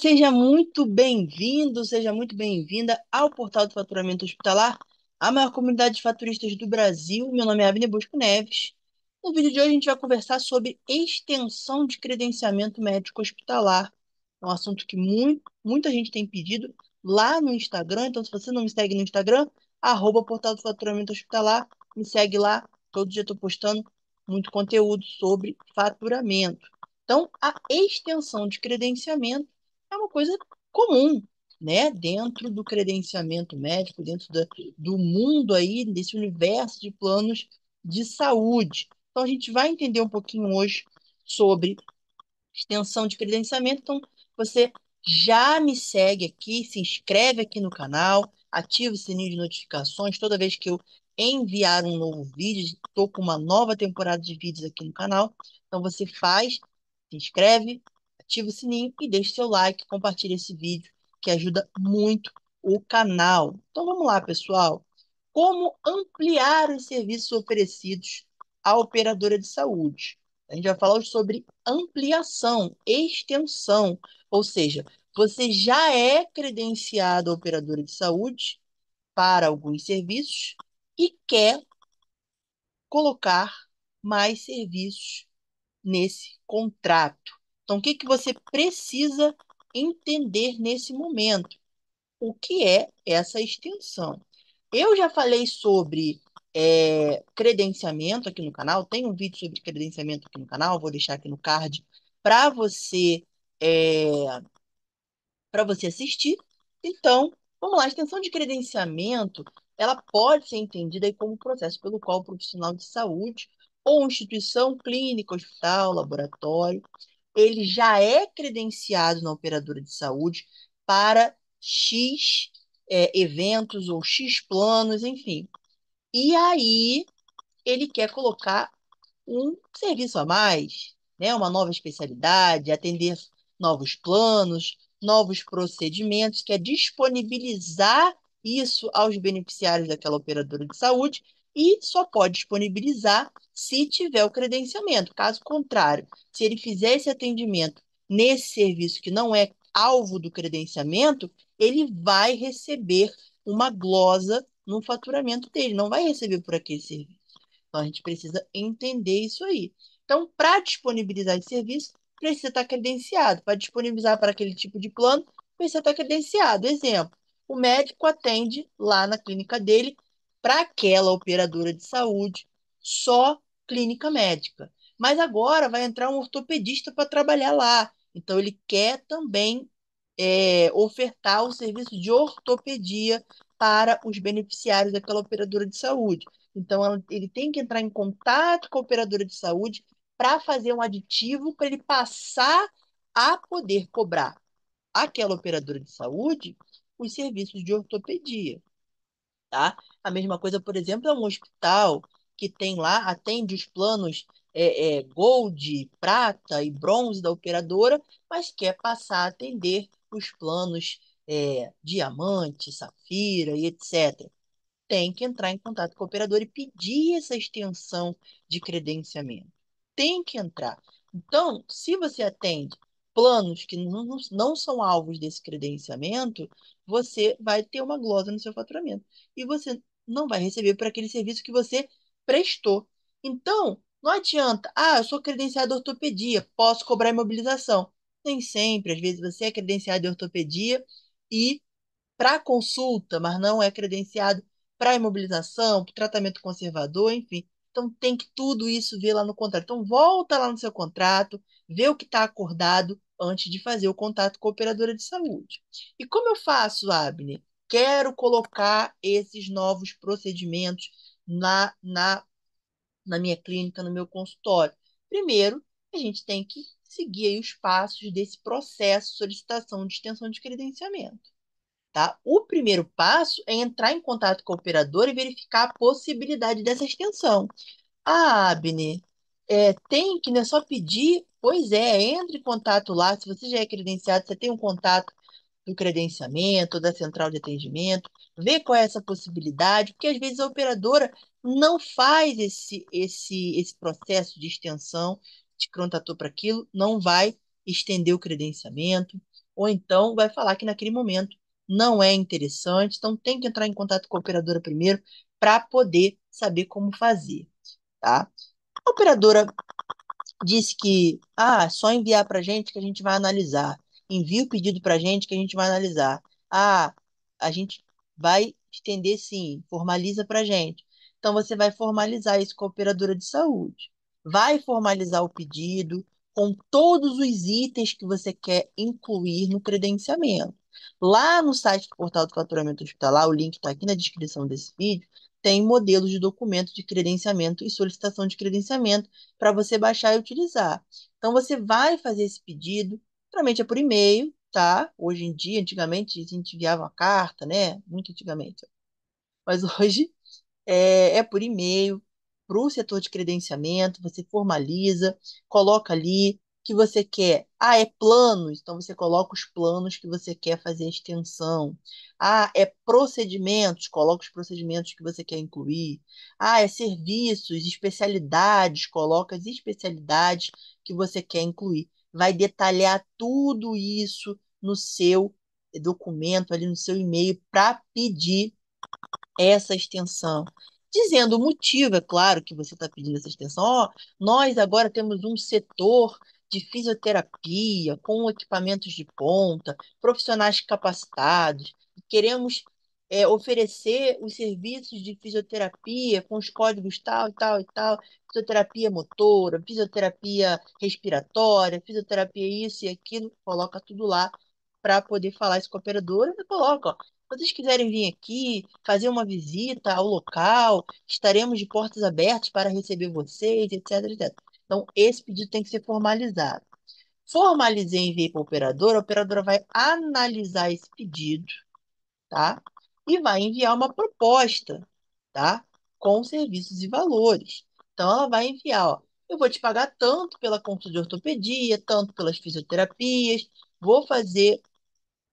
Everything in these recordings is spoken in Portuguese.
seja muito bem-vindo, seja muito bem-vinda ao Portal do Faturamento Hospitalar, a maior comunidade de faturistas do Brasil. Meu nome é Avine Bosco Neves. No vídeo de hoje a gente vai conversar sobre extensão de credenciamento médico hospitalar. É um assunto que muito, muita gente tem pedido lá no Instagram. Então, se você não me segue no Instagram, arroba Portal do Faturamento Hospitalar, me segue lá. Todo dia estou postando muito conteúdo sobre faturamento. Então, a extensão de credenciamento é uma coisa comum, né? Dentro do credenciamento médico, dentro da, do mundo aí, desse universo de planos de saúde. Então, a gente vai entender um pouquinho hoje sobre extensão de credenciamento. Então, você já me segue aqui, se inscreve aqui no canal, ativa o sininho de notificações toda vez que eu enviar um novo vídeo. Estou com uma nova temporada de vídeos aqui no canal. Então, você faz, se inscreve, ative o sininho e deixe seu like, compartilhe esse vídeo, que ajuda muito o canal. Então vamos lá, pessoal. Como ampliar os serviços oferecidos à operadora de saúde? A gente vai falar sobre ampliação, extensão, ou seja, você já é credenciado à operadora de saúde para alguns serviços e quer colocar mais serviços nesse contrato. Então, o que, que você precisa entender nesse momento? O que é essa extensão? Eu já falei sobre é, credenciamento aqui no canal, tem um vídeo sobre credenciamento aqui no canal, vou deixar aqui no card para você é, para você assistir. Então, vamos lá, a extensão de credenciamento, ela pode ser entendida como um processo pelo qual o profissional de saúde ou instituição clínica, hospital, laboratório ele já é credenciado na operadora de saúde para X é, eventos ou X planos, enfim. E aí ele quer colocar um serviço a mais, né? uma nova especialidade, atender novos planos, novos procedimentos, quer é disponibilizar isso aos beneficiários daquela operadora de saúde e só pode disponibilizar se tiver o credenciamento. Caso contrário, se ele fizer esse atendimento nesse serviço que não é alvo do credenciamento, ele vai receber uma glosa no faturamento dele, não vai receber por aquele serviço. Então, a gente precisa entender isso aí. Então, para disponibilizar esse serviço, precisa estar tá credenciado. Para disponibilizar para aquele tipo de plano, precisa estar tá credenciado. Exemplo, o médico atende lá na clínica dele para aquela operadora de saúde só clínica médica. Mas agora vai entrar um ortopedista para trabalhar lá. Então, ele quer também é, ofertar o serviço de ortopedia para os beneficiários daquela operadora de saúde. Então, ele tem que entrar em contato com a operadora de saúde para fazer um aditivo para ele passar a poder cobrar aquela operadora de saúde os serviços de ortopedia tá? A mesma coisa, por exemplo, é um hospital que tem lá, atende os planos é, é, gold, prata e bronze da operadora, mas quer passar a atender os planos é, diamante, safira e etc. Tem que entrar em contato com o operador e pedir essa extensão de credenciamento. Tem que entrar. Então, se você atende planos que não, não são alvos desse credenciamento, você vai ter uma glosa no seu faturamento. E você não vai receber por aquele serviço que você prestou. Então, não adianta, ah, eu sou credenciado de ortopedia, posso cobrar imobilização. Nem sempre, às vezes você é credenciado de ortopedia e para consulta, mas não é credenciado para imobilização, para tratamento conservador, enfim. Então tem que tudo isso ver lá no contrato. Então volta lá no seu contrato, vê o que está acordado, antes de fazer o contato com a operadora de saúde. E como eu faço, Abner? Quero colocar esses novos procedimentos na, na, na minha clínica, no meu consultório. Primeiro, a gente tem que seguir os passos desse processo de solicitação de extensão de credenciamento. Tá? O primeiro passo é entrar em contato com a operadora e verificar a possibilidade dessa extensão. Ah, Abner, é, tem que não é só pedir, pois é, entre em contato lá, se você já é credenciado, você tem um contato do credenciamento, da central de atendimento, ver qual é essa possibilidade, porque às vezes a operadora não faz esse, esse, esse processo de extensão de contator para aquilo, não vai estender o credenciamento, ou então vai falar que naquele momento não é interessante, então tem que entrar em contato com a operadora primeiro para poder saber como fazer, tá? A operadora disse que ah, é só enviar para gente que a gente vai analisar. Envia o pedido para gente que a gente vai analisar. Ah, a gente vai estender sim, formaliza para gente. Então você vai formalizar isso com a operadora de saúde. Vai formalizar o pedido com todos os itens que você quer incluir no credenciamento. Lá no site do Portal do Faturamento Hospitalar, o link está aqui na descrição desse vídeo, tem modelos de documento de credenciamento e solicitação de credenciamento para você baixar e utilizar. Então, você vai fazer esse pedido, geralmente é por e-mail, tá? Hoje em dia, antigamente, a gente enviava uma carta, né? Muito antigamente. Mas hoje é, é por e-mail, para o setor de credenciamento, você formaliza, coloca ali que você quer. Ah, é planos, então você coloca os planos que você quer fazer a extensão. Ah, é procedimentos, coloca os procedimentos que você quer incluir. Ah, é serviços, especialidades, coloca as especialidades que você quer incluir. Vai detalhar tudo isso no seu documento, ali no seu e-mail, para pedir essa extensão dizendo o motivo, é claro, que você está pedindo essa extensão. Oh, nós agora temos um setor de fisioterapia, com equipamentos de ponta, profissionais capacitados. Queremos é, oferecer os serviços de fisioterapia com os códigos tal e tal e tal, fisioterapia motora, fisioterapia respiratória, fisioterapia isso e aquilo, coloca tudo lá para poder falar isso com a operadora, e coloca, ó, se vocês quiserem vir aqui, fazer uma visita ao local, estaremos de portas abertas para receber vocês, etc, etc. Então, esse pedido tem que ser formalizado. Formalizei e enviei para a operadora, a operadora vai analisar esse pedido, tá? E vai enviar uma proposta, tá? Com serviços e valores. Então, ela vai enviar, ó, eu vou te pagar tanto pela consulta de ortopedia, tanto pelas fisioterapias, vou fazer,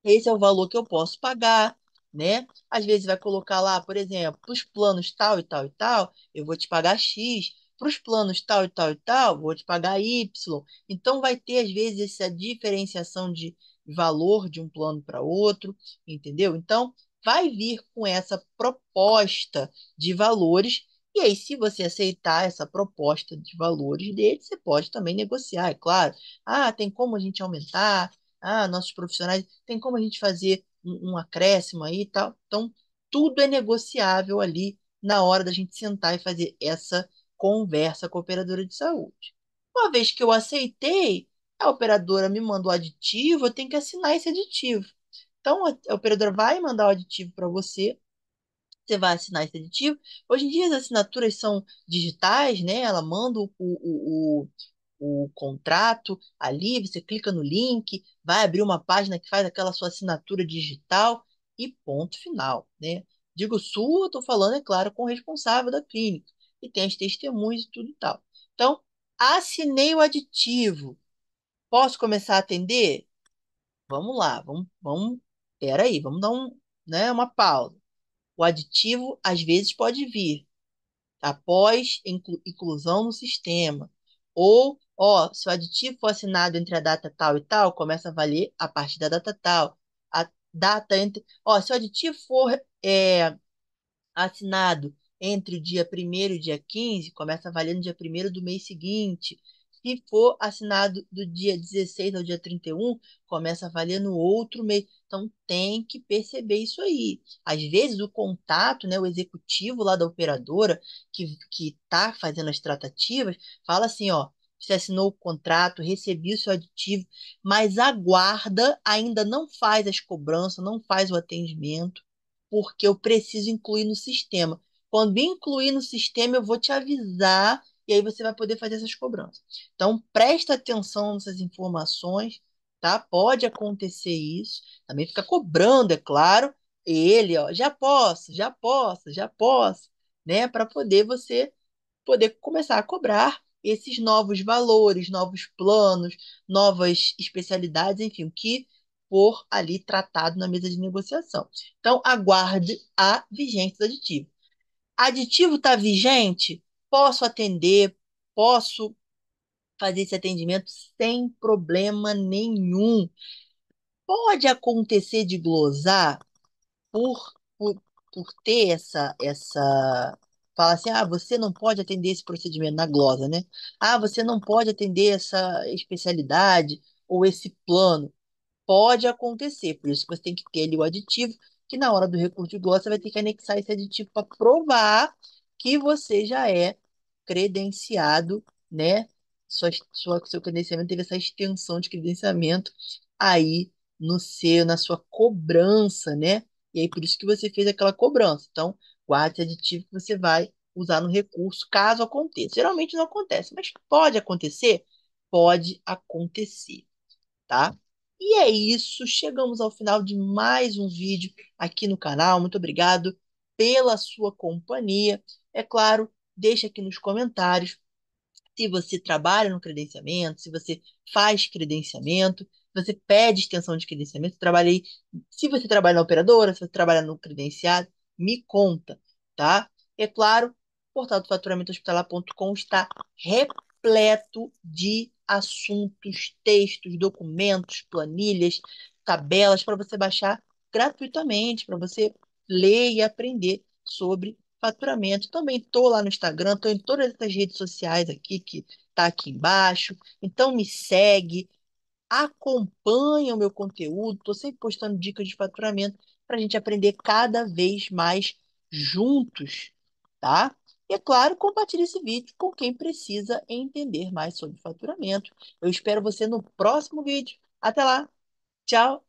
esse é o valor que eu posso pagar, né? Às vezes vai colocar lá, por exemplo, os planos tal e tal e tal, eu vou te pagar X, para os planos tal e tal e tal, vou te pagar Y. Então, vai ter, às vezes, essa diferenciação de valor de um plano para outro, entendeu? Então, vai vir com essa proposta de valores. E aí, se você aceitar essa proposta de valores dele, você pode também negociar, é claro. Ah, tem como a gente aumentar, ah, nossos profissionais, tem como a gente fazer um, um acréscimo aí e tal. Então, tudo é negociável ali na hora da gente sentar e fazer essa conversa com a operadora de saúde. Uma vez que eu aceitei, a operadora me mandou o aditivo, eu tenho que assinar esse aditivo. Então, a operadora vai mandar o aditivo para você, você vai assinar esse aditivo. Hoje em dia, as assinaturas são digitais, né? Ela manda o, o, o, o contrato ali, você clica no link, vai abrir uma página que faz aquela sua assinatura digital e ponto final, né? Digo sua, estou falando, é claro, com o responsável da clínica e tem as testemunhas e tudo e tal. Então, assinei o aditivo. Posso começar a atender? Vamos lá, vamos, vamos, peraí, vamos dar um, né, uma pausa. O aditivo, às vezes, pode vir após inclu inclusão no sistema. Ou, ó, se o aditivo for assinado entre a data tal e tal, começa a valer a partir da data tal. A data entre. Ó, se o aditivo for é, assinado entre o dia 1 e o dia 15, começa valendo dia 1 do mês seguinte. Se for assinado do dia 16 ao dia 31, começa a valer no outro mês. Então, tem que perceber isso aí. Às vezes, o contato, né, o executivo lá da operadora, que está fazendo as tratativas, fala assim: ó, você assinou o contrato, recebeu o seu aditivo, mas aguarda, ainda não faz as cobranças, não faz o atendimento, porque eu preciso incluir no sistema. Quando incluir no sistema, eu vou te avisar e aí você vai poder fazer essas cobranças. Então, presta atenção nessas informações, tá? Pode acontecer isso. Também fica cobrando, é claro. Ele, ó, já posso, já posso, já posso, né? Para poder você poder começar a cobrar esses novos valores, novos planos, novas especialidades, enfim, o que for ali tratado na mesa de negociação. Então, aguarde a vigência do aditivo aditivo está vigente? Posso atender, posso fazer esse atendimento sem problema nenhum. Pode acontecer de glosar por, por, por ter essa, essa. Fala assim, ah, você não pode atender esse procedimento na glosa, né? Ah, você não pode atender essa especialidade ou esse plano. Pode acontecer, por isso que você tem que ter ali o aditivo que na hora do recurso de você vai ter que anexar esse aditivo para provar que você já é credenciado, né? Sua, sua, seu credenciamento teve essa extensão de credenciamento aí no seu, na sua cobrança, né? E aí por isso que você fez aquela cobrança. Então, guarde esse aditivo que você vai usar no recurso, caso aconteça. Geralmente não acontece, mas pode acontecer? Pode acontecer, tá? E é isso, chegamos ao final de mais um vídeo aqui no canal. Muito obrigado pela sua companhia. É claro, deixa aqui nos comentários se você trabalha no credenciamento, se você faz credenciamento, se você pede extensão de credenciamento, trabalha aí, se você trabalha na operadora, se você trabalha no credenciado, me conta, tá? É claro, o portal do faturamento hospitalar.com está repleto repleto de assuntos, textos, documentos, planilhas, tabelas para você baixar gratuitamente, para você ler e aprender sobre faturamento. Também estou lá no Instagram, estou em todas essas redes sociais aqui que está aqui embaixo. Então me segue, acompanha o meu conteúdo, estou sempre postando dicas de faturamento para a gente aprender cada vez mais juntos, tá? E, é claro, compartilhe esse vídeo com quem precisa entender mais sobre faturamento. Eu espero você no próximo vídeo. Até lá! Tchau!